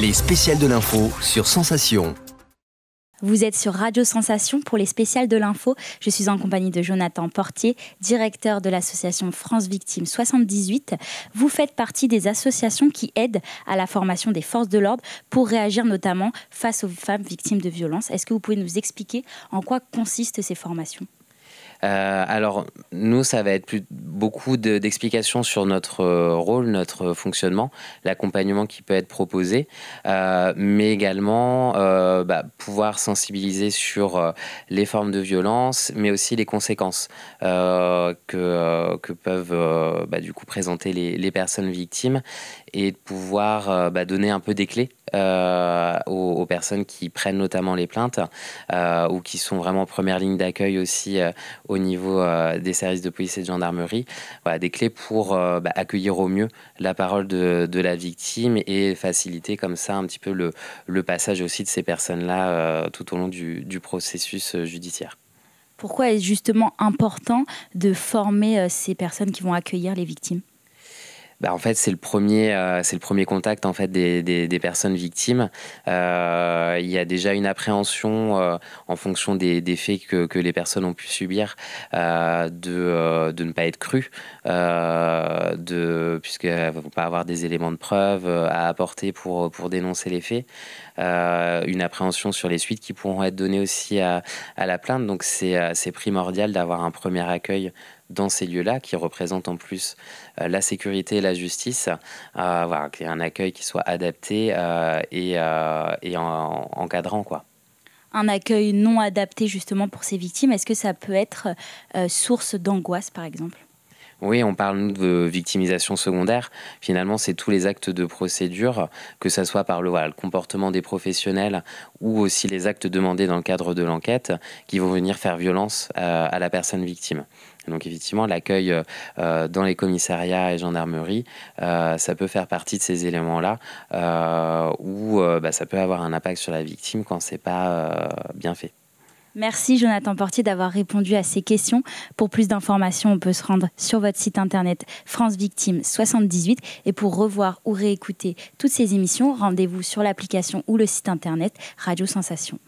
Les spéciales de l'info sur Sensation. Vous êtes sur Radio Sensation pour les spéciales de l'info. Je suis en compagnie de Jonathan Portier, directeur de l'association France Victimes 78. Vous faites partie des associations qui aident à la formation des forces de l'ordre pour réagir notamment face aux femmes victimes de violences. Est-ce que vous pouvez nous expliquer en quoi consistent ces formations euh, alors, nous, ça va être plus, beaucoup d'explications sur notre euh, rôle, notre fonctionnement, l'accompagnement qui peut être proposé, euh, mais également bah, pouvoir sensibiliser sur les formes de violence, mais aussi les conséquences que, que, peuvent bah, du coup présenter les, personnes victimes et pouvoir bah, donner un peu des clés aux, personnes qui prennent notamment les plaintes ou qui sont vraiment en première ligne d'accueil aussi au niveau euh, des services de police et de gendarmerie, voilà, des clés pour euh, bah, accueillir au mieux la parole de, la victime et faciliter comme ça un petit peu le, passage aussi de ces personnes-là euh, tout au long du, du processus judiciaire. Pourquoi est ce justement important de former ces personnes qui vont accueillir les victimes bah, en fait, c'est le premier, euh, c'est le premier contact en fait des, personnes victimes. Euh, il y a déjà une appréhension euh, en fonction des, faits que, que, les personnes ont pu subir de, de, ne pas être crues, de ne vont pas avoir des éléments de preuve à apporter pour pour dénoncer les faits. une appréhension sur les suites qui pourront être données aussi à, la plainte. Donc c'est primordial d'avoir un premier accueil dans ces lieux-là qui représentent en plus la sécurité et la la justice, euh, qu'il y ait un accueil qui soit adapté euh, et, euh, en, encadrant quoi un accueil non adapté justement pour ces victimes, est-ce que ça peut être source d'angoisse par exemple oui, on parle de victimisation secondaire. Finalement, c'est tous les actes de procédure, que ce soit par le, le comportement des professionnels ou aussi les actes demandés dans le cadre de l'enquête, qui vont venir faire violence euh, à, la personne victime. Donc effectivement, l'accueil euh, dans les commissariats et gendarmerie, euh, ça peut faire partie de ces éléments-là euh, où bah, ça peut avoir un impact sur la victime quand c'est pas bien fait. Merci Jonathan Portier d'avoir répondu à ces questions. Pour plus d'informations, on peut se rendre sur votre site internet France Victime 78 et pour revoir ou réécouter toutes ces émissions, rendez-vous sur l'application ou le site internet Radio Sensation.